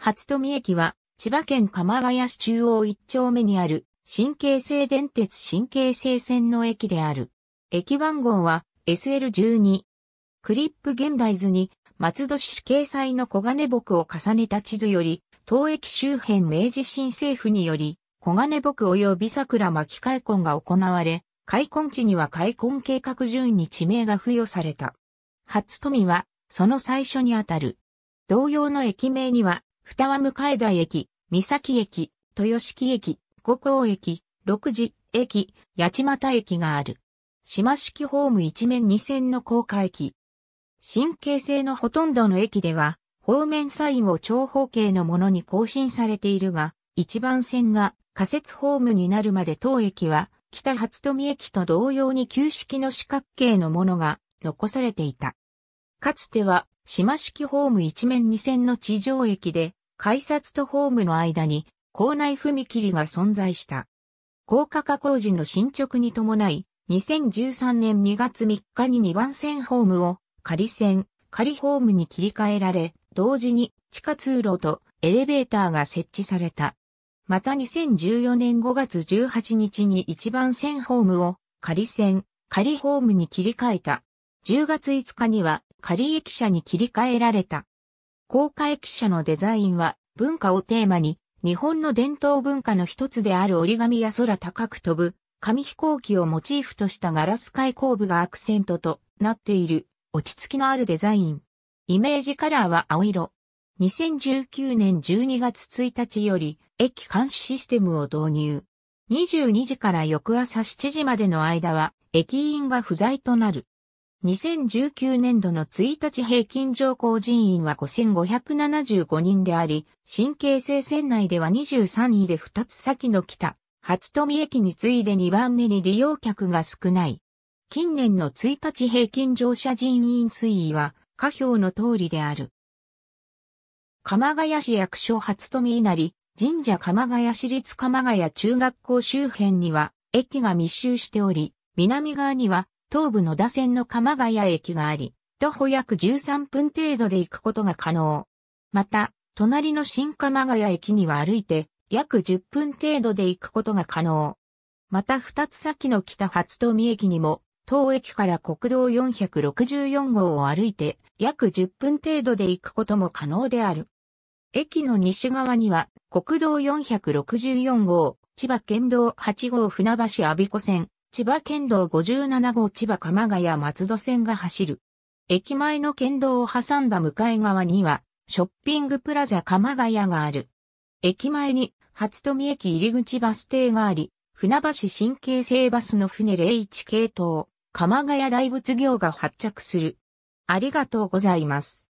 初富駅は、千葉県鎌ヶ谷市中央一丁目にある、新京成電鉄新京成線の駅である。駅番号は SL12。クリップ現代図に、松戸市掲載の小金木を重ねた地図より、当駅周辺明治新政府により、小金木及び桜巻開墾が行われ、開墾地には開墾計画順位に地名が付与された。初富は、その最初にあたる。同様の駅名には、二和向平駅、三崎駅、豊敷駅、五光駅、六時駅、八幡駅がある。島式ホーム一面二線の高架駅。新京成のほとんどの駅では、方面サインを長方形のものに更新されているが、一番線が仮設ホームになるまで当駅は、北初富駅と同様に旧式の四角形のものが残されていた。かつては、島式ホーム一面二線の地上駅で、改札とホームの間に構内踏切が存在した。高架化工事の進捗に伴い、2013年2月3日に2番線ホームを仮線、仮ホームに切り替えられ、同時に地下通路とエレベーターが設置された。また2014年5月18日に1番線ホームを仮線、仮ホームに切り替えた。10月5日には仮駅舎に切り替えられた。高架駅舎のデザインは文化をテーマに日本の伝統文化の一つである折り紙や空高く飛ぶ紙飛行機をモチーフとしたガラス開口部がアクセントとなっている落ち着きのあるデザイン。イメージカラーは青色。2019年12月1日より駅監視システムを導入。22時から翌朝7時までの間は駅員が不在となる。2019年度の1日平均乗降人員は5575人であり、新京成線内では23位で2つ先の北、初富駅に次いで2番目に利用客が少ない。近年の1日平均乗車人員推移は、下表の通りである。鎌ヶ谷市役所初富稲荷、神社鎌ヶ谷市立鎌ヶ谷中学校周辺には、駅が密集しており、南側には東武野田線の鎌ヶ谷駅があり、徒歩約13分程度で行くことが可能。また、隣の新鎌ヶ谷駅には歩いて約10分程度で行くことが可能。また二つ先の北初富駅にも、当駅から国道464号を歩いて約10分程度で行くことも可能である。駅の西側には国道464号、千葉県道8号船橋阿鼻子線、千葉県道57号千葉鎌ヶ谷松戸線が走る。駅前の県道を挟んだ向かい側には、ショッピングプラザ鎌ヶ谷がある。駅前に、初富駅入口バス停があり、船橋新京成バスの船01系統、鎌ヶ谷大仏業が発着する。ありがとうございます。